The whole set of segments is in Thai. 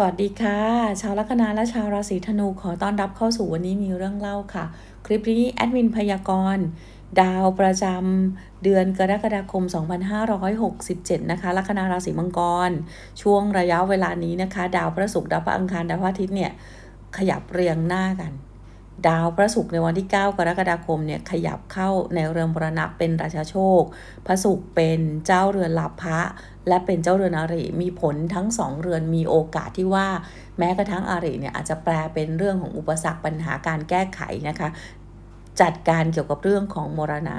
สวัสดีค่ะ ชาวลัคนาและชาวราศีธนูขอต้อนรับเข้าสู่วันนี้มีเรื่องเล่าค่ะ คลิปนี้แอดมินพยากรณ์ดาวประจำเดือนกรกฎาคม 2567 นะคะ ลัคนาราศีมังกรช่วงระยะเวลานี้นะคะดาวพระศุกร์ดาวพระอังคารดาวพระอาทิตย์เนี่ย ขยับเรียงหน้ากันดาวพระศุกร์ในวันที่ 9 กรกฎาคม เนี่ย ขยับเข้าในเรือนมรณะเป็นราชาโชคพระศุกร์เป็นเจ้าเรือนลาภะและเป็นเจ้าเรือนอริ มีผลทั้งสองเรือน มีโอกาสที่ว่า แม้กระทั่งอริ เนี่ยอาจจะแปลเป็นเรื่องของอุปสรรคปัญหาการแก้ไขนะคะ จัดการเกี่ยวกับเรื่องของมรณะ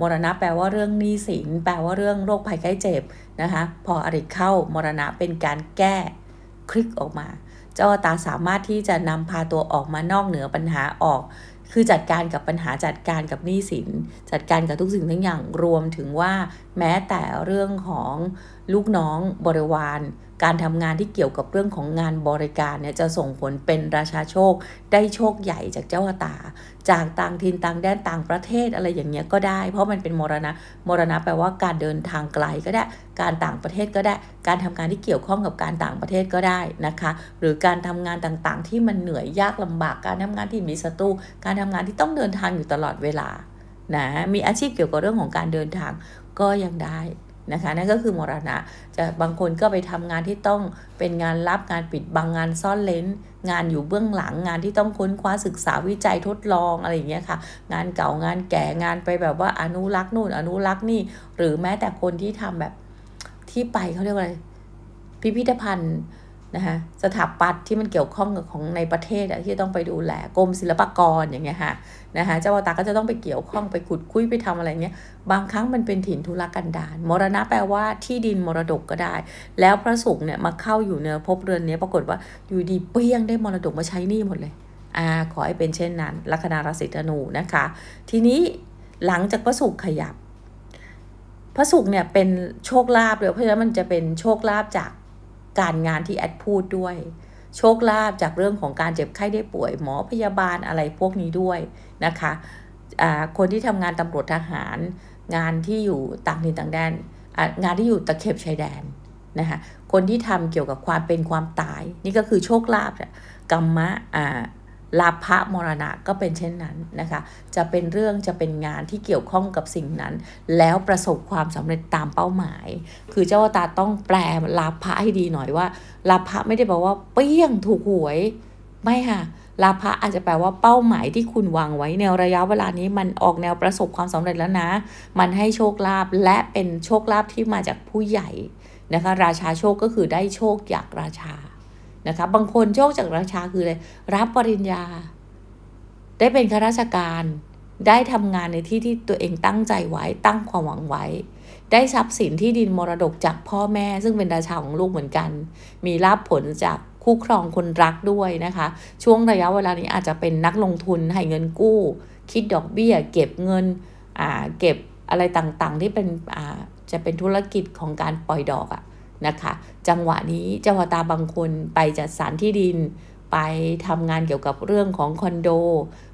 มรณะแปลว่าเรื่องหนี้สิน แปลว่าเรื่องโรคภัยไข้เจ็บนะคะ พออริเข้ามรณะเป็นการแก้คลิกออกมาเจ้าตาสามารถที่จะนำพาตัวออกมานอกเหนือปัญหาออก คือจัดการกับปัญหาจัดการกับหนี้สิน จัดการกับทุกสิ่งทั้งอย่างรวมถึงว่าแม้แต่เรื่องของลูกน้องบริวารการทำงานที่เกี่ยวกับเรื่องของงานบริการเนี่ยจะส่งผลเป็นราชาโชคได้โชคใหญ่จากเจ้าตาจากต่างถิ่นต่างแดนต่างประเทศอะไรอย่างเงี้ยก็ได้ เพราะมันเป็นมรณะมรณะแปลว่าการเดินทางไกลก็ได้การต่างประเทศก็ได้การทำงานที่เกี่ยวข้องกับการต่างประเทศก็ได้นะคะ หรือการทำงานต่างๆ ที่มันเหนื่อยยากลำบากการทำงานที่มีศัตรูการทำงานที่ต้องเดินทางอยู่ตลอดเวลานะมีอาชีพเกี่ยวกับเรื่องของการเดินทางก็ยังได้นะคะนั่นก็คือมรณะจะบางคนก็ไปทำงานที่ต้องเป็นงานลับงานปิดบางงานซ่อนเลนงานอยู่เบื้องหลัง งานที่ต้องค้นคว้าศึกษาวิจัยทดลองอะไรอย่างเงี้ยค่ะงานเก่างานแก่งานไปแบบว่าอนุรักษ์นู่นอนุรักษ์นี่หรือแม้แต่คนที่ทำแบบที่ไปเขาเรียกว่าอะไร พิพิธภัณฑ์นะคะสถาปัตย์ที่มันเกี่ยวข้องกับของในประเทศอะที่ต้องไปดูแลกรมศิลปากรอย่างเงี้ยค่ะนะคะเจ้าวตาก็จะต้องไปเกี่ยวข้องไปขุดคุยไปทำอะไรเงี้ยบางครั้งมันเป็นถิ่นทุรกันดารมรณะแปลว่าที่ดินมรดกก็ได้ แล้วพระสงฆ์เนี่ยมาเข้าอยู่เนื้อพเรือนนี้ปรากฏว่าอยู่ดีเปี้ยงได้มรดกมาใช้นี่หมดเลยอ่าขอให้เป็นเช่นนั้นลัคนาราศีธนูนะคะทีนี้หลังจากพระสุขขยับพระสุขเนี่ยเป็นโชคลาภเลยเพราะฉะนั้นมันจะเป็นโชคลาภจากการงานที่แอดพูดด้วย โชคลาภจากเรื่องของการเจ็บไข้ได้ป่วยหมอพยาบาลอะไรพวกนี้ด้วยนะคะคนที่ทำงานตำรวจทหารงานที่อยู่ต่างถิ่นต่างแดน งานที่อยู่ตะเข็บชายแดนนะคะคนที่ทำเกี่ยวกับความเป็นความตายนี่ก็คือโชคลาภกรรมะอ่าลาภะมรณะก็เป็นเช่นนั้นนะคะ จะเป็นเรื่องจะเป็นงานที่เกี่ยวข้องกับสิ่งนั้น แล้วประสบความสำเร็จตามเป้าหมาย คือเจ้าตาต้องแปลลาภะให้ดีหน่อยว่าลาภะไม่ได้แปลว่าเปี้ยงถูกหวยไม่ค่ะลาภะอาจจะแปลว่าเป้าหมายที่คุณวางไว้ในระยะเวลานี้มันออกแนวประสบความสำเร็จแล้วนะ มันให้โชคลาภและเป็นโชคลาภที่มาจากผู้ใหญ่นะคะราชาโชคก็คือได้โชคจากราชานะคะบางคนโชคจากราชาคืออะไรรับปริญญา ได้เป็นข้าราชการได้ทำงานในที่ที่ตัวเองตั้งใจไว้ตั้งความหวังไว้ ได้ทรัพย์สินที่ดินมรดกจากพ่อแม่ซึ่งเป็นราชาของลูกเหมือนกัน มีลาภผลจากคู่ครองคนรักด้วยนะคะ ช่วงระยะเวลานี้อาจจะเป็นนักลงทุนให้เงินกู้ คิดดอกเบี้ยเก็บเงินอ่าเก็บอะไรต่าง ๆ ที่เป็นอ่าจะเป็นธุรกิจของการปล่อยดอกอะ่ะนะคะจังหวะนี้เจ้าตาบางคนไปจัดสรรที่ดิน ไปทำงานเกี่ยวกับเรื่องของคอนโด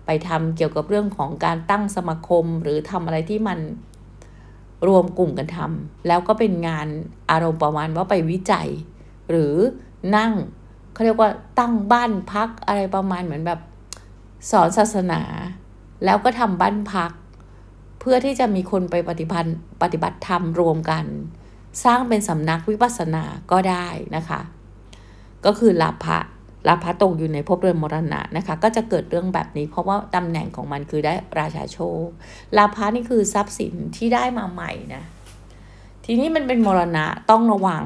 ไปทำเกี่ยวกับเรื่องของการตั้งสมาคมหรือทำอะไรที่มันรวมกลุ่มกันทำแล้วก็เป็นงานอารมณ์ประมาณว่าไปวิจัย หรือนั่งเขาเรียกว่าตั้งบ้านพักอะไรประมาณเหมือนแบบ สอนศาสนา แล้วก็ทำบ้านพัก เพื่อที่จะมีคนไปปฏิบัติปฏิบัติธรรมรวมกันสร้างเป็นสำนักวิปัสสนาก็ได้นะคะ ก็คือลาภะลาภะตกอยู่ในภพเรือนมรณะนะคะ ก็จะเกิดเรื่องแบบนี้ เพราะว่าตำแหน่งของมันคือได้ราชาโชค ลาภะนี่คือทรัพย์สินที่ได้มาใหม่นะ ทีนี้มันเป็นมรณะต้องระวัง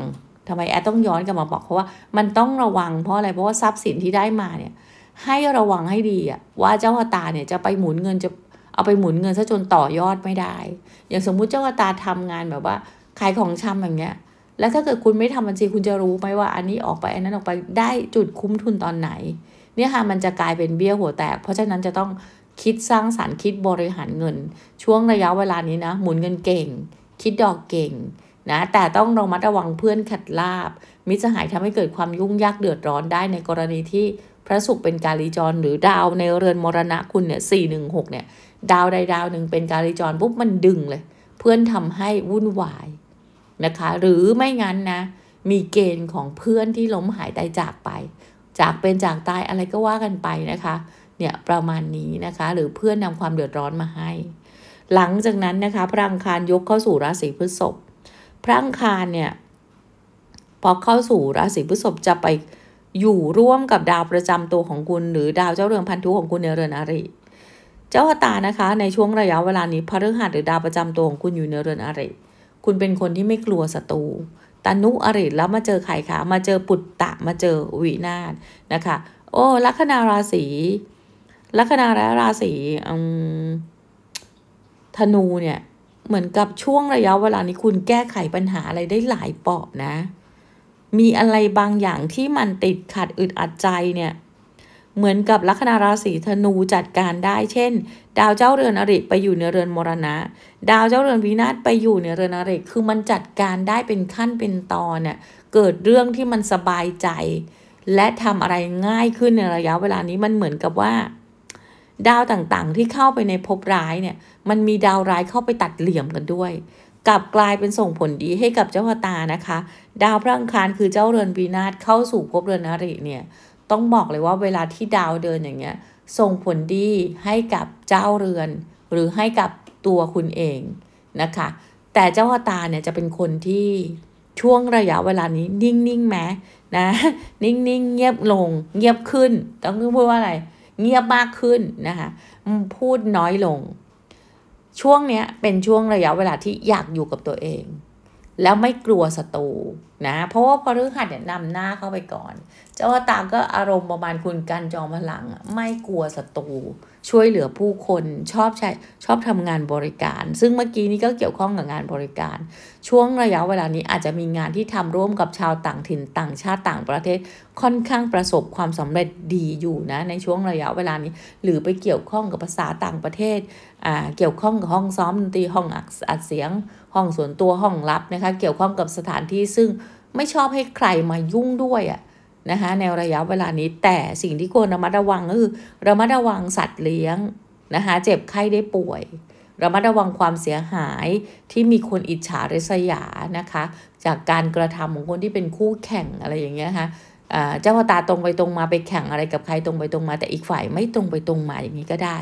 ทำไมแอดต้องย้อนกลับมาบอก เพราะว่ามันต้องระวัง เพราะอะไร เพราะว่าทรัพย์สินที่ได้มาเนี่ย ให้ระวังให้ดีอะว่าเจ้าตาเนี่ยจะไปหมุนเงินจะเอาไปหมุนเงินซะจนต่อยอดไม่ได้ อย่างสมมุติเจ้าตาทำงานแบบว่าขายของชำอย่างเงี้ย แล้วถ้าเกิดคุณไม่ทำบัญชีคุณจะรู้ไหมว่าอันนี้ออกไปอันนั้นออกไปได้จุดคุ้มทุนตอนไหนเนี่ยค่ะมันจะกลายเป็นเบี้ยหัวแตก เพราะฉะนั้นจะต้องคิดสร้างสารรค์คิดบริหารเงิน ช่วงระยะเวลานี้นะหมุนเงินเก่ง คิดดอกเก่งนะแต่ต้องระมัดระวังเพื่อนขัดลาบ มิจะหายทำให้เกิดความยุ่งยากเดือดร้อนได้ในกรณีที่พระศุกร์เป็นกาลีจร หรือดาวในเรือนมรณะคุณเนี่ยสี่หนึ่งหกเนี่ย ดาวใดดาวหนึ่งเป็นกาลีจรปุ๊บมันดึงเลย เพื่อนทำให้วุ่นวายนะคะหรือไม่งั้นนะมีเกณฑ์ของเพื่อนที่ล้มหายตายจากไป จากเป็นจากตายอะไรก็ว่ากันไปนะคะเนี่ยประมาณนี้นะคะหรือเพื่อนนำความเดือดร้อนมาให้ หลังจากนั้นนะคะพระอังคารยกเข้าสู่ราศีพฤษภพระอังคารเนี่ยพอเข้าสู่ราศีพฤษภจะไปอยู่ร่วมกับดาวประจำตัวของคุณ หรือดาวเจ้าเรือนพันธุของคุณในเรือนอริเจ้าตานะคะในช่วงระยะเวลานี้พฤหัสหรือดาวประจำตัวของคุณอยู่ในเรือนอริคุณเป็นคนที่ไม่กลัวศัตรูตานุอริแล้วมาเจอไข่ขา มาเจอปุตตะมาเจอวินาศนะคะ โอ้ ลัคนาราศี ลัคนาและราศีธนูเนี่ย เหมือนกับช่วงระยะเวลานี้คุณแก้ไขปัญหาอะไรได้หลายเปาะนะ มีอะไรบางอย่างที่มันติดขัดอึดอัดใจเนี่ยเหมือนกับลัคนาราศีธนูจัดการได้เช่น ดาวเจ้าเรือนอริไปอยู่ในเรือนมรณะ ดาวเจ้าเรือนวินาศไปอยู่ในเรือนอริคือมันจัดการได้เป็นขั้นเป็นตอนเน่ยเกิดเรื่องที่มันสบายใจ และทำอะไรง่ายขึ้นในระยะเวลานี้มันเหมือนกับว่า ดาวต่างๆที่เข้าไปในภพร้ายเนี่ยมันมีดาวร้ายเข้าไปตัดเหลี่ยมกันด้วยกลับกลายเป็นส่งผลดีให้กับเจ้าพตานะคะดาวพระอังคารคือเจ้าเรือนวีนาศเข้าสู่ภพเรือนอริเนี่ยต้องบอกเลยว่าเวลาที่ดาวเดินอย่างเงี้ยส่งผลดีให้กับเจ้าเรือน หรือให้กับตัวคุณเองนะคะแต่เจ้าตาเนี่ยจะเป็นคนที่ช่วงระยะเวลานี้นิ่งๆไหมนะนิ่งๆเงียบลงเงียบขึ้นต้องพูดว่าอะไร เงียบมากขึ้นนะคะพูดน้อยลง ช่วงเนี้ยเป็นช่วงระยะเวลาที่อยากอยู่กับตัวเอง แล้วไม่กลัวศัตรูนะเพราะว่าพฤหัสเนี่ยนำหน้าเข้าไปก่อนเจ้าวตาก็อารมณ์ประมาณคุณกันจอมพลัง ไม่กลัวศัตรูช่วยเหลือผู้คนชอบใช้ชอบทำงานบริการ ซึ่งเมื่อกี้นี้ก็เกี่ยวข้องกับงานบริการ ช่วงระยะเวลานี้อาจจะมีงานที่ทำร่วมกับชาวต่างถิ่นต่างชาติต่างประเทศ ค่อนข้างประสบความสำเร็จดีอยู่นะในช่วงระยะเวลานี้หรือไปเกี่ยวข้องกับภาษาต่างประเทศอ่าเกี่ยวข้องกับห้องซ้อมดนตรีห้องอัดเสียงห้องส่วนตัวห้องลับนะคะเกี่ยวข้องกับสถานที่ซึ่งไม่ชอบให้ใครมายุ่งด้วยอะ่ะนะคะในระยะเวลานี้แต่สิ่งที่ควรระมัดระวังก็คือระมัดระวังสัตว์เลี้ยงนะคะเจ็บไข้ได้ป่วยระมัดระวังความเสียหายที่มีคนอิจฉาริษยานะคะจากการกระทำของคนที่เป็นคู่แข่งอะไรอย่างเงี้ยค่ะเจ้าพตาตรงไปตรงมาไปแข่งอะไรกับใครตรงไปตรงมาแต่อีกฝ่ายไม่ตรงไปตรงมาอย่างนี้ก็ได้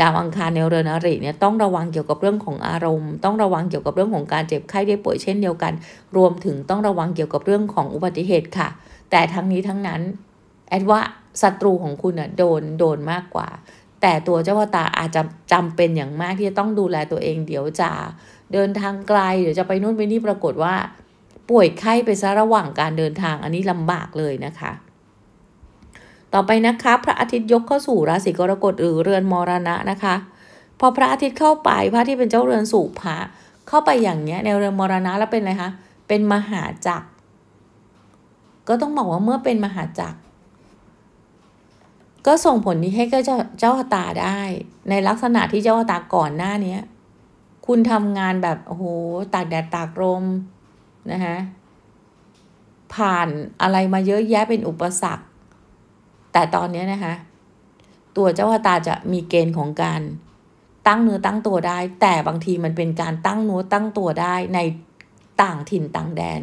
ดาวอังคารในเรือนอริเนี่ยต้องระวังเกี่ยวกับเรื่องของอารมณ์ ต้องระวังเกี่ยวกับเรื่องของการเจ็บไข้ได้ป่วยเช่นเดียวกัน รวมถึงต้องระวังเกี่ยวกับเรื่องของอุบัติเหตุค่ะ แต่ทั้งนี้ทั้งนั้นแอดว่าศัตรูของคุณอ่ะโดนโดนมากกว่าแต่ตัวเจ้าวตาอาจจะจำเป็นอย่างมากที่จะต้องดูแลตัวเอง เดี๋ยวจะเดินทางไกล เดี๋ยวจะไปนู่นไปนี่ปรากฏว่า ป่วยไข้ไปซะระหว่างการเดินทางอันนี้ลำบากเลยนะคะต่อไปนะคะพระอาทิตย์ยกเข้าสู่ราศีกรกฎหรือเรือนมรณะนะคะพอพระอาทิตย์เข้าไปพระที่เป็นเจ้าเรือนสุภาเข้าไปอย่างเนี้ยในเรือนมรณะแล้วเป็นอะไรคะเป็นมหาจักร ก็ต้องบอกว่าเมื่อเป็นมหาจักร ก็ส่งผลนี้ให้ก็เจ้าเจ้าตาได้ ในลักษณะที่เจ้าตาก่อนหน้านี้คุณทำงานแบบโอ้โหตากแดดตากลมนะคะผ่านอะไรมาเยอะแยะเป็นอุปสรรคแต่ตอนนี้นะคะตัวเจ้าชะตาจะมีเกณฑ์ของการตั้งเนื้อตั้งตัวได้แต่บางทีมันเป็นการตั้งเนื้อตั้งตัวได้ในต่างถิ่นต่างแดน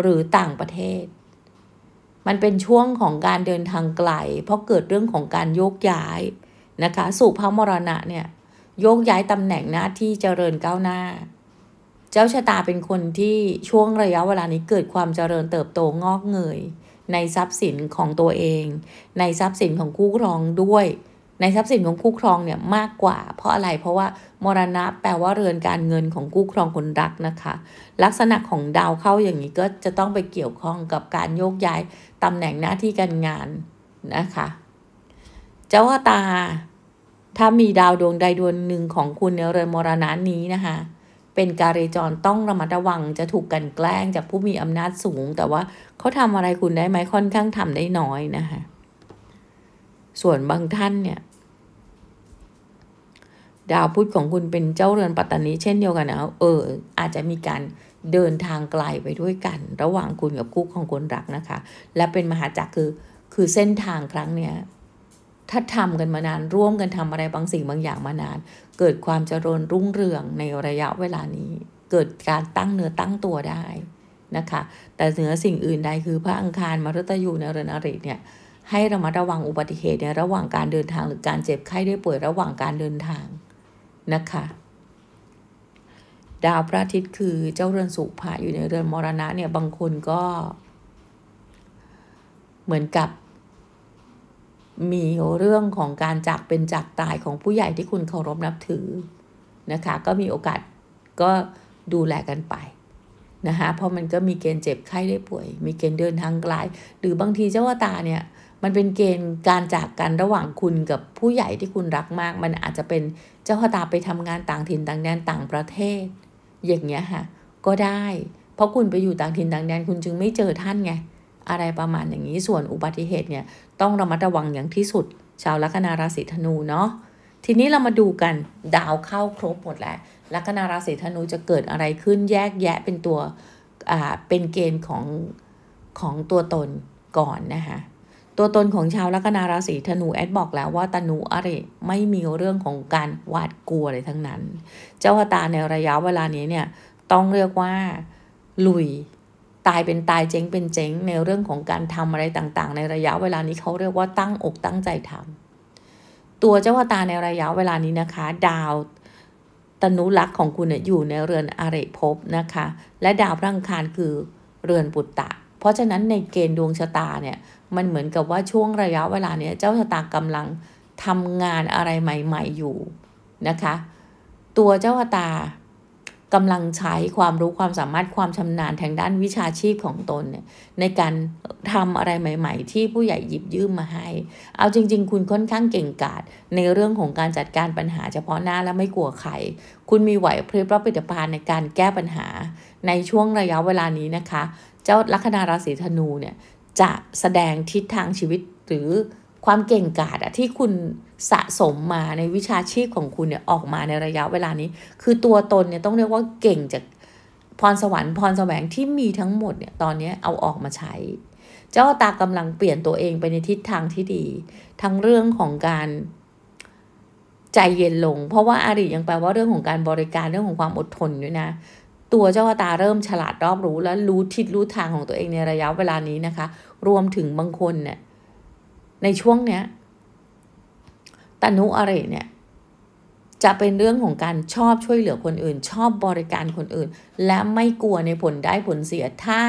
หรือต่างประเทศ มันเป็นช่วงของการเดินทางไกล เพราะเกิดเรื่องของการโยกย้ายนะคะสู่พระมรณะเนี่ยโยกย้ายตำแหน่งหน้าที่เจริญก้าวหน้า เจ้าชะตาเป็นคนที่ช่วงระยะเวลานี้เกิดความเจริญเติบโตงอกเงยในทรัพย์สินของตัวเอง ในทรัพย์สินของคู่ครองด้วย ในทรัพย์สินของคู่ครองเนี่ยมากกว่า เพราะอะไรเพราะว่ามรณะแปลว่าเรือนการเงินของคู่ครองคนรักนะคะ ลักษณะของดาวเข้าอย่างนี้ก็จะต้องไปเกี่ยวข้องกับการโยกย้ายตำแหน่งหน้าที่การงานนะคะ เจ้าตา ถ้ามีดาวดวงใดดวงหนึ่งของคุณในเรือนมรณะนี้นะคะเป็นการเรจรต้องระมัดระวังจะถูกกันแกล้งจากผู้มีอำนาจสูง แต่ว่าเขาทำอะไรคุณได้ไหมค่อนข้างทำได้น้อยนะคะส่วนบางท่านเนี่ย ดาวพุธของคุณเป็นเจ้าเรือนปัตตานีเช่นเดียวกันนะเอออาจจะมีการเดินทางไกลไปด้วยกัน ระหว่างคุณกับคู่ของคนรักนะคะ และเป็นมหาจักรคือคือเส้นทางครั้งเนี้ยถ้าทำกันมานานร่วมกันทำอะไรบางสิ่งบางอย่างมานาน เกิดความเจริญรุ่งเรืองในระยะเวลานี้ เกิดการตั้งเนื้อตั้งตัวได้นะคะแต่เหนือสิ่งอื่นใดคือพระอังคารมรตยูในเรนอริเนี่ยให้ระมัดระวังอุบัติเหตุในระหว่างการเดินทางหรือการเจ็บไข้ได้ป่วยระหว่างการเดินทางนะคะดาวพระอาทิตย์คือเจ้าเรือนสุภาอยู่ในเรือนมรณะเนี่ยบางคนก็เหมือนกับมีเรื่องของการจากเป็นจากตายของผู้ใหญ่ที่คุณเคารพนับถือนะคะก็มีโอกาสก็ดูแลกันไปนะคะเพราะมันก็มีเกณฑ์เจ็บไข้ได้ป่วย มีเกณฑ์เดินทางไกลหรือบางทีเจ้าวตาเนี่ยมันเป็นเกณฑ์การจากกันระหว่างคุณกับผู้ใหญ่ที่คุณรักมาก มันอาจจะเป็นเจ้าชตาไปทำงานต่างถิ่นต่างแดนต่างประเทศอย่างเงี้ยค่ะก็ได้เพราะคุณไปอยู่ต่างถิ่นต่างแดนคุณจึงไม่เจอท่านไงอะไรประมาณอย่างนี้ส่วนอุบัติเหตุเนี่ยต้องระมัดระวังอย่างที่สุด ชาวลัคนาราศีธนูเนาะทีนี้เรามาดูกันดาวเข้าครบหมดแล้วลัคนาราศีธนูจะเกิดอะไรขึ้นแยกแยะเป็นตัวอ่าเป็นเกณฑ์ของของตัวตนก่อนนะคะตัวตนของชาวลัคนาราศีธนูแอดบอกแล้วว่าธนูอะไรไม่มีเรื่องของการหวาดกลัวอะไรทั้งนั้น เจ้าตาในระยะเวลานี้เนี่ยต้องเรียกว่าลุยตายเป็นตายเจ๊งเป็นเจ๊งในเรื่องของการทำอะไรต่างๆ ในระยะเวลานี้เขาเรียกว่าตั้งอกตั้งใจทำ ตัวเจ้าวตาในระยะเวลานี้นะคะ ดาวตนุลักษ์ของคุณอยู่ในเรือนอาริภพนะคะและดาวพระอังคารคือเรือนปุตตะ เพราะฉะนั้นในเกณฑ์ดวงชะตาเนี่ยมันเหมือนกับว่าช่วงระยะเวลาเนี้ยเจ้าชะตากำลังทำงานอะไรใหม่ๆ อยู่นะคะ ตัวเจ้าวตากำลังใช้ความรู้ความสามารถความชำนาญทางด้านวิชาชีพของตนเนี่ยในการทำอะไรใหม่ๆที่ผู้ใหญ่หยิบยืมมาให้ เอาจริงๆคุณค่อนข้างเก่งกาจในเรื่องของการจัดการปัญหาเฉพาะหน้าและไม่กลัวใคร คุณมีไหวพริบรับปิตภัณนในการแก้ปัญหาในช่วงระยะเวลานี้นะคะ เจ้าลัคนาราศีธนูเนี่ยจะแสดงทิศทางชีวิตหรือความเก่งกาจอะที่คุณสะสมมาในวิชาชีพของคุณเนี่ยออกมาในระยะเวลานี้ คือตัวตนเนี่ยต้องเรียกว่าเก่งจากพรสวรรค์พรแสวงที่มีทั้งหมดเนี่ยตอนนี้เอาออกมาใช้ เจ้าตากำลังเปลี่ยนตัวเองไปในทิศทางที่ดี ทั้งเรื่องของการใจเย็นลง เพราะว่าอาริยังแปลว่าเรื่องของการบริการเรื่องของความอดทนด้วยนะตัวเจ้าตาเริ่มฉลาดรอบรู้ และรู้ทิศรู้ทางของตัวเองในระยะเวลานี้นะคะรวมถึงบางคนเนี่ยในช่วงเนี้ยตนุอะไรเนี่ยจะเป็นเรื่องของการชอบช่วยเหลือคนอื่น ชอบบริการคนอื่น และไม่กลัวในผลได้ผลเสีย ถ้า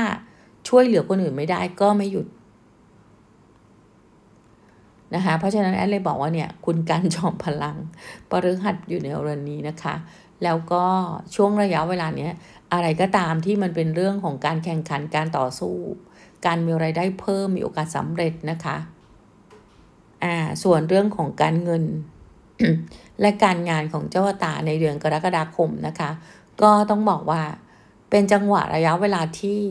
ช่วยเหลือคนอื่นไม่ได้ก็ไม่หยุดนะคะ เพราะฉะนั้นแอดเลยบอกว่าเนี่ยคุณการจอมพลังปริหัดอยู่ในเรณนนี้นะคะ แล้วก็ช่วงระยะเวลาเนี้ยอะไรก็ตามที่มันเป็นเรื่องของการแข่งขันการต่อสู้ การมีไรายได้เพิ่มมีโอกาสสำเร็จนะคะอ่าส่วนเรื่องของการเงินและการงานของเจ้าตาในเดือนกรกฎาคมนะคะก็ต้องบอกว่าเป็นจังหวะระยะเวลาที่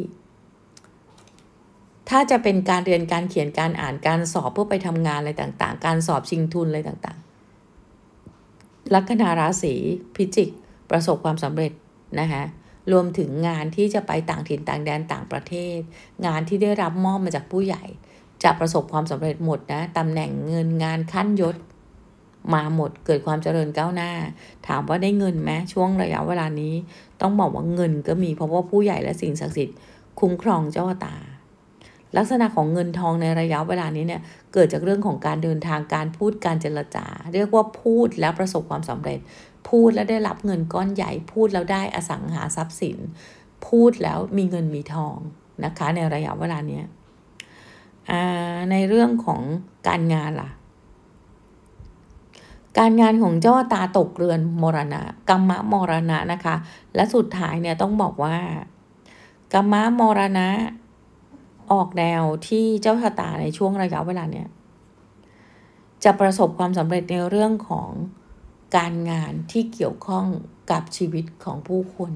ถ้าจะเป็นการเรียนการเขียนการอ่านการสอบเพื่อไปทำงานอะไรต่าง ๆ การสอบชิงทุนอะไรต่างๆลัคนาราศีพิจิกประสบความสำเร็จนะคะรวมถึงงานที่จะไปต่างถิ่นต่างแดนต่างประเทศ งานที่ได้รับมอบมาจากผู้ใหญ่จะประสบความสำเร็จหมดนะตำแหน่งเงินงานขั้นยศมาหมด เกิดความเจริญก้าวหน้า ถามว่าได้เงินไหมช่วงระยะเวลานี้ ต้องบอกว่าเงิน ก็มีเพราะว่าผู้ใหญ่และสิ่งศักดิ์สิทธิ์คุ้มครองเจ้าตา ลักษณะของเงินทองในระยะเวลานี้เนี่ยเกิดจากเรื่องของการเดินทางการพูดการเจรจา เรียกว่าพูดแล้วประสบความสำเร็จ พูดแล้วได้รับเงินก้อนใหญ่พูดแล้วได้อสังหาทรัพย์สิน พูดแล้วมีเงินมีทองนะคะในระยะเวลาเนี้ยในเรื่องของการงานล่ะ การงานของเจ้าตาตกเรือนมรณะกรรมะมรณะนะคะและสุดท้ายเนี่ยต้องบอกว่ากรรมะมรณะ ออกแนวที่เจ้าชะตาในช่วงระยะเวลาเนี่ยจะประสบความสำเร็จในเรื่องของการงานที่เกี่ยวข้องกับชีวิตของผู้คน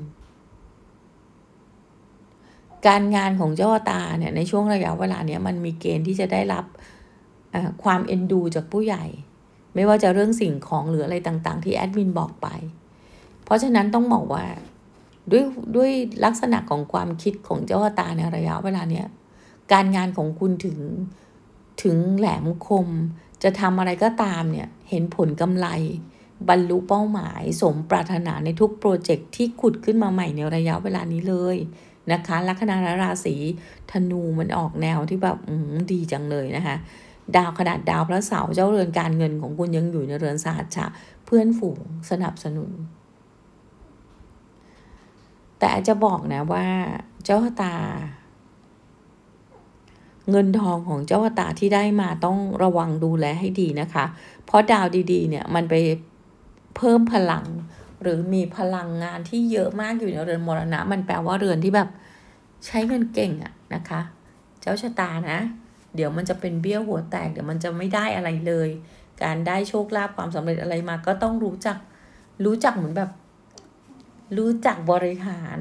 การงานของเจ้าตาเนี่ยในช่วงระยะเวลาเนี้ยมันมีเกณฑ์ที่จะได้รับความเอ็นดู จากผู้ใหญ่ ไม่ว่าจะเรื่องสิ่งของหรืออะไรต่างๆที่แอดมินบอกไป เพราะฉะนั้นต้องบอกว่า ด้วยด้วยลักษณะของความคิดของเจ้าตาในระยะเวลาเนี้ยการงานของคุณถึง ถึงแหลมคม จะทำอะไรก็ตามเนี่ยเห็นผลกำไร บรรลุเป้าหมาย สมปรารถนาในทุกโปรเจกต์ที่ขุดขึ้นมาใหม่ในระยะเวลานี้เลยนะคะลัคนาราศีธนูมันออกแนวที่แบบดีจังเลยนะคะดาวขนาดดาวพระเสาร์ เจ้าเรือนการเงินของคุณยังอยู่ในเรือนสตร์ชะเพื่อนฝูง สนับสนุน แต่จะบอกนะว่าเจ้าตา เงินทองของเจ้าตาที่ได้มาต้องระวังดูแลให้ดีนะคะ เพราะดาวดีๆเนี่ยมันไปเพิ่มพลังหรือมีพลังงานที่เยอะมากอยู่ในเรือนมรณะ มันแปลว่าเรือนที่แบบใช้เงินเก่งอะนะคะ เจ้าชะตานะ เดี๋ยวมันจะเป็นเบี้ยวหัวแตกเดี๋ยวมันจะไม่ได้อะไรเลย การได้โชคลาภความสำเร็จอะไรมาก็ต้องรู้จักรู้จักเหมือนแบบ รู้จักบริหาร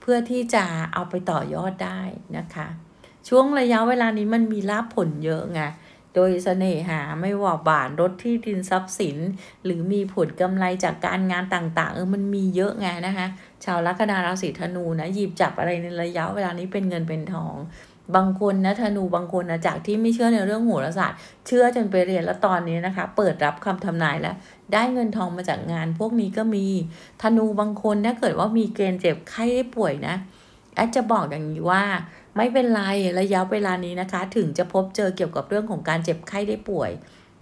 เพื่อที่จะเอาไปต่อยอดได้นะคะ ช่วงระยะเวลานี้มันมีลาภผลเยอะไงโดยสเสน่หาไม่ ว่าบานรถที่ดินทรัพย์สิน หรือมีผลกำไรจากการงานต่างๆเออมันมีเยอะไงนะคะ ชาวลัคนาราศีธนู นะ หยิบ จับอะไรในระยะเวลา นี้เป็นเงินเป็นทอง บางคนนะธนูบางคนนะจากที่ไม่เชื่อในเรื่อง โหราศาสตร์เชื่อจนไปเรียนแล้วตอนนี้นะคะ เปิดรับคำทำนายแล้วได้เงินทองมาจากงาน พวกนี้ก็มีธนูบางคนถ้าเกิดว่ามีเกณฑ์เจ็บไข้ได้ป่วยนะแอดจะบอกอย่างนี้ว่าไม่เป็นไรระยะเวลานี้นะคะถึงจะพบเจอเกี่ยวกับเรื่องของการเจ็บไข้ได้ป่วย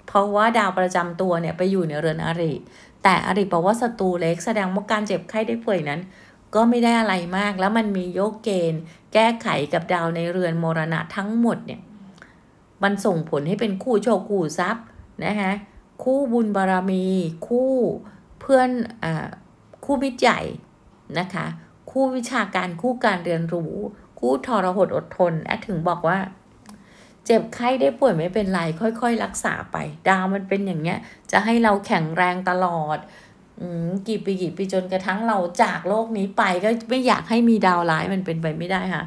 เพราะว่าดาวประจำตัวเนี่ยไปอยู่ในเรือนอริ แต่อริบอกว่าศัตรูเล็กแสดงว่าการเจ็บไข้ได้ป่วยนั้น ก็ไม่ได้อะไรมากแล้วมันมีโยกเกณฑ์ แก้ไขกับดาวในเรือนมรณะทั้งหมดเนี่ยมันส่งผลให้เป็นคู่โชคคู่ทรัพย์นะคะคู่บุญบารรมีคู่เพื่อนอ่าคู่มิตรใหญ่นะคะคู่วิชาการคู่การเรียนรู้กู้ทรหดอดทนแอดถึงบอกว่า เจ็บไข้ได้ป่วยไม่เป็นไรค่อย ๆ รักษาไป ดาวมันเป็นอย่างเงี้ย จะให้เราแข็งแรงตลอดอกี่ปีกี่ปีจนกระทั่งเราจากโลกนี้ไปก็ไม่อยากให้มีดาวร้ายมันเป็นไปไม่ได้ค่ะ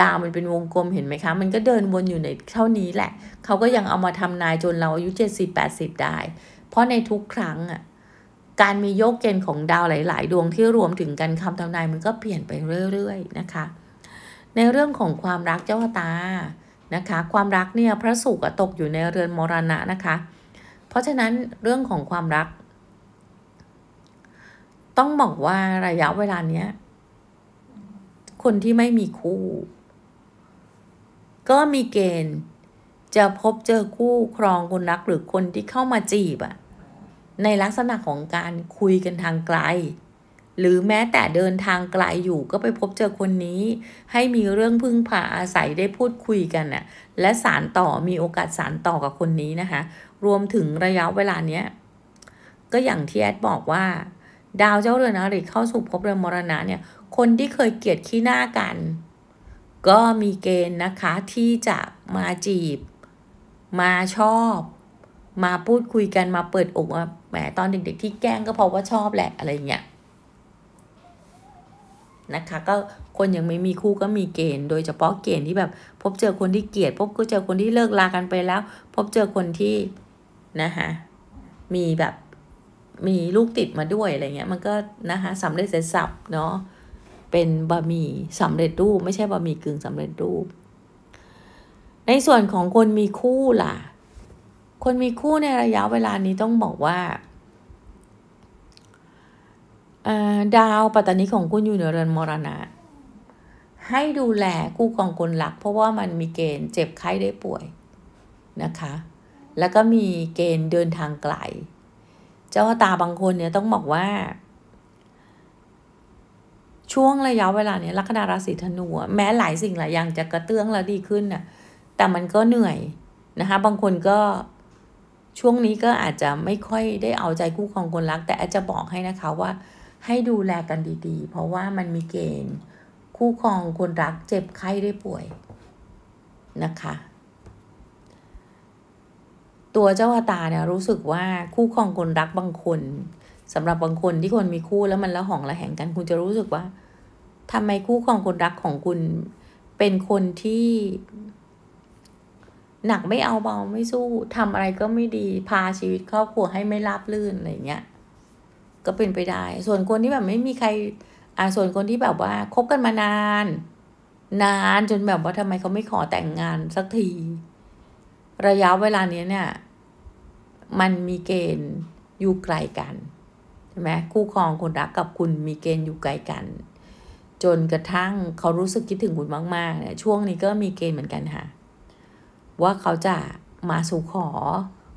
ดาวมันเป็นวงกลมเห็นไหมคะ มันก็เดินวนอยู่ในเท่านี้แหละเขาก็ยังเอามาทำนายจนเราอายุเจ็ดสิบแปดสิบได้เพราะในทุกครั้งอ่ะการมีโยกเกณฑ์ของดาวหลาย ๆ ดวงที่รวมถึงกันคำทำนายมันก็เปลี่ยนไปเรื่อย ๆ นะคะในเรื่องของความรักเจ้าตา นะคะ ความรักเนี่ยพระสุกตกอยู่ในเรือนมรณะนะคะ เพราะฉะนั้นเรื่องของความรัก ต้องบอกว่าระยะเวลาเนี้ย คนที่ไม่มีคู่ ก็มีเกณฑ์จะพบเจอคู่ครองคนรักหรือคนที่เข้ามาจีบอะในลักษณะของการคุยกันทางไกลหรือแม้แต่เดินทางไกลอยู่ก็ไปพบเจอคนนี้ ให้มีเรื่องพึ่งพาอาศัยได้พูดคุยกันน่ะและสารต่อมีโอกาสสารต่อกับคนนี้นะคะ รวมถึงระยะเวลาเนี้ยก็อย่างที่แอดบอกว่า ดาวเจ้าเรือนอริเข้าสู่ภพเรือนมรณะเนี่ยคนที่เคยเกลียดขี้หน้ากัน ก็มีเกณฑ์นะคะที่จะมาจีบ มาชอบ มาพูดคุยกันมาเปิดอกว่าแหมตอนเด็กๆที่แกล้งก็เพราะว่าชอบแหละอะไรเงี้ยนะคะก็คนยังไม่มีคู่ก็มีเกณฑ์ โดยเฉพาะเกณฑ์ที่แบบพบเจอคนที่เกลียด พบก็เจอคนที่เลิกลากันไปแล้ว พบเจอคนที่นะคะมีแบบมีลูกติดมาด้วยอะไรเงี้ยมันก็นะคะสำเร็จเสร็จสับเนาะเป็นบะหมี่สำเร็จรูปไม่ใช่บะหมี่กึ่งสำเร็จรูปในส่วนของคนมีคู่ล่ะคนมีคู่ในระยะเวลานี้ต้องบอกว่าดาวปัตตานีของคุณอยู่ในเรือนมรณะ ให้ดูแลกู้กองคนหลักเพราะว่ามันมีเกณฑ์เจ็บไข้ได้ป่วยนะคะ แล้วก็มีเกณฑ์เดินทางไกล เจ้าตาบางคนเนี่ยต้องบอกว่า ช่วงระยะเวลาเนี้ยลัคนาราศีธนูแม้หลายสิ่งหลายอย่างจะกระเตื้องแล้วดีขึ้นน่ะแต่มันก็เหนื่อยนะคะบางคนก็ช่วงนี้ก็อาจจะไม่ค่อยได้เอาใจคู่ของคนรัก แต่อาจจะบอกให้นะคะว่าให้ดูแลกันดีๆ เพราะว่ามันมีเกณฑ์คู่ครองคนรักเจ็บไข้ได้ป่วยนะคะ ตัวเจ้าอาตาเนี่ยรู้สึกว่าคู่ครองคนรักบางคนสำหรับบางคนที่คนมีคู่แล้วมันละหองละแหงกันคุณจะรู้สึกว่า ทำไมคู่ครองคนรักของคุณเป็นคนที่หนักไม่เอาเบาไม่สู้ทำอะไรก็ไม่ดีพาชีวิตครอบครัวให้ไม่ราบรื่นอะไรเงี้ยก็เป็นไปได้ ส่วนคนที่แบบไม่มีใคร อ่า ส่วนคนที่แบบว่า คบกันมานาน นานจนแบบว่าทำไมเขาไม่ขอแต่งงานสักที ระยะเวลาเนี้ยเนี่ย มันมีเกณฑ์อยู่ไกลกัน ใช่ไหมคู่ครองคนรักกับคุณมีเกณฑ์อยู่ไกลกัน จนกระทั่งเขารู้สึกคิดถึงคุณมาก ๆเนี่ย ช่วงนี้ก็มีเกณฑ์เหมือนกันค่ะ ว่าเขาจะมาสู่ขอ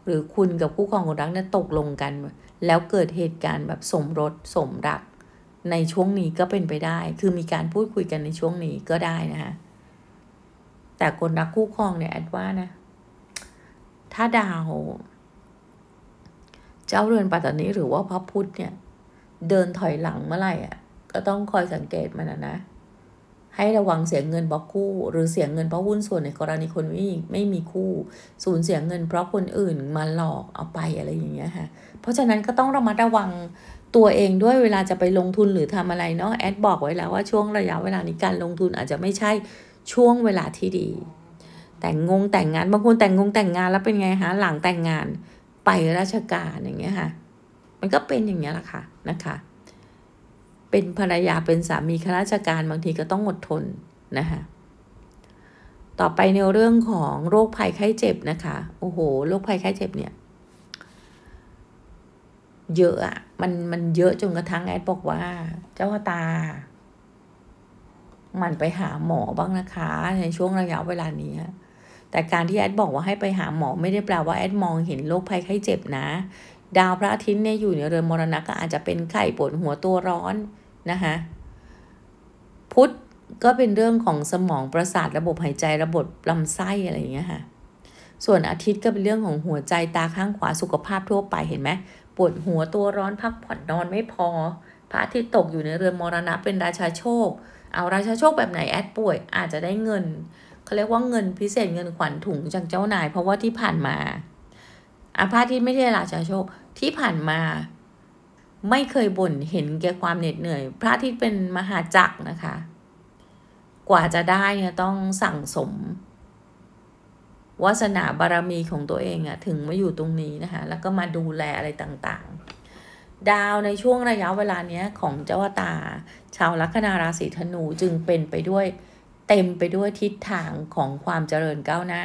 หรือคุณกับคู่ครองคนรักเนี่ยตกลงกันแล้วเกิดเหตุการณ์แบบสมรสสมรักในช่วงนี้ก็เป็นไปได้ คือมีการพูดคุยกันในช่วงนี้ก็ได้นะคะแต่คนรักคู่ครองเนี่ย แอดว่านะถ้าดาวเจ้าเรือนปัตตานีหรือว่าพระพุธเนี่ย เดินถอยหลังเมื่อไหร่อ่ะก็ต้องคอยสังเกตมันนะนะให้ระวังเสียเงินเพราะคู่ หรือเสียเงินเพราะหุ้นส่วนในกรณีคนไม่ไม่มีคู่สูญเสียเงินเพราะคนอื่นมาหลอกเอาไปอะไรอย่างเงี้ยค่ะเพราะฉะนั้นก็ต้องระมัดระวังตัวเองด้วยเวลาจะไปลงทุนหรือทำอะไรเนาะแอดบอกไว้แล้วว่าช่วงระยะเวลานี้การลงทุนอาจจะไม่ใช่ช่วงเวลาที่ดีแต่งงงแต่งงานบางคนแต่งงงแต่งงานแล้วเป็นไงฮะหลังแต่งงานไปราชการอย่างเงี้ยค่ะ มันก็เป็นอย่างเงี้ยแหละค่ะนะคะเป็นภรรยาเป็นสามีข้าราชการบางทีก็ต้องอดทนนะคะต่อไปในเรื่องของโรคภัยไข้เจ็บนะคะโอ้โหโรคภัยไข้เจ็บเนี่ย เยอะอะมัน มันเยอะจนกระทั่งแอดบอกว่า เจ้าตา มันไปหาหมอบ้างนะคะ ในช่วงระยะเวลานี้ แต่การที่แอดบอกว่าให้ไปหาหมอไม่ได้แปลว่าแอดมองเห็นโรคภัยไข้เจ็บนะ ดาวพระอาทิตย์เนี่ยอยู่ในเรือนมรณะก็อาจจะเป็นไข้ปวดหัวตัวร้อนนะคะพุทธก็เป็นเรื่องของสมองประสาทระบบหายใจระบบลำไส้อะไรอย่างเงี้ยค่ะส่วนอาทิตย์ก็เป็นเรื่องของหัวใจตาข้างขวาสุขภาพทั่วไป เห็นไหมปวดหัวตัวร้อนพักผ่อนนอนไม่พอพระอาทิตย์ตกอยู่ในเรือนมรณะเป็นราชาโชคเอาราชาโชคแบบไหนแอดป่วยอาจจะได้เงินเขาเรียกว่าเงินพิเศษเงินขวัญถุงจากเจ้านาย เพราะว่าที่ผ่านมาอาพาที่ไม่ใช่ราชาโชคที่ผ่านมาไม่เคยบ่น เห็นแก่ความเหน็ดเหนื่อย พระที่เป็นมหาจักรนะคะ กว่าจะได้เนี่ยต้องสั่งสมวาสนาบารมีของตัวเองอะถึงมาอยู่ตรงนี้นะคะ แล้วก็มาดูแลอะไรต่างๆ ดาวในช่วงระยะเวลาเนี้ยของเจ้าตา ชาวลัคนาราศีธนูจึงเป็นไปด้วยเต็มไปด้วยทิศทางของความเจริญก้าวหน้า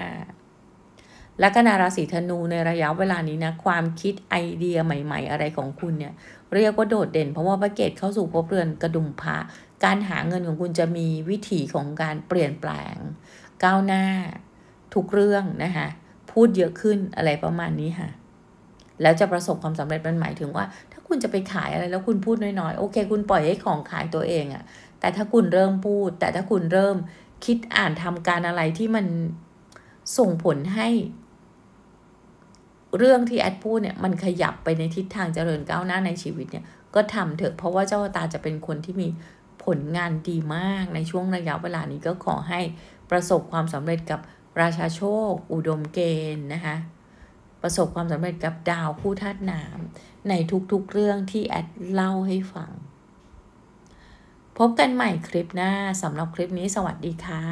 ลัคนาราศีธนูในระยะเวลานี้นะความคิดไอเดียใหม่ ๆ อะไรของคุณเนี่ยเรียกว่าโดดเด่นเพราะว่าพระเกตเข้าสู่ภพเรือนกระดุมพระการหาเงินของคุณจะมีวิถีของการเปลี่ยนแปลง ก้าวหน้า ทุกเรื่องนะคะพูดเยอะขึ้นอะไรประมาณนี้ค่ะแล้วจะประสบความสำเร็จมันหมายถึงว่า ถ้าคุณจะไปขายอะไรแล้ว คุณพูดน้อยๆโอเค คุณปล่อยให้ของขายตัวเองอะแต่ถ้าคุณเริ่มพูด แต่ถ้าคุณเริ่มคิดอ่านทำการอะไรที่มันส่งผลใหเรื่องที่ แอด พูด เนี่ยมันขยับไปในทิศทางเจริญก้าวหน้าในชีวิตเนี่ยก็ทำเถอะ เพราะว่าเจ้าตาจะเป็นคนที่มีผลงานดีมากในช่วงระยะเวลานี้ก็ขอให้ประสบความสำเร็จกับราชา โชค อุดมเกณฑ์นะคะประสบความสำเร็จกับดาวคู่ธาตุน้ำในทุกๆเรื่องที่แอดเล่าให้ฟังพบกันใหม่คลิปหน้าสำหรับคลิปนี้สวัสดีค่ะ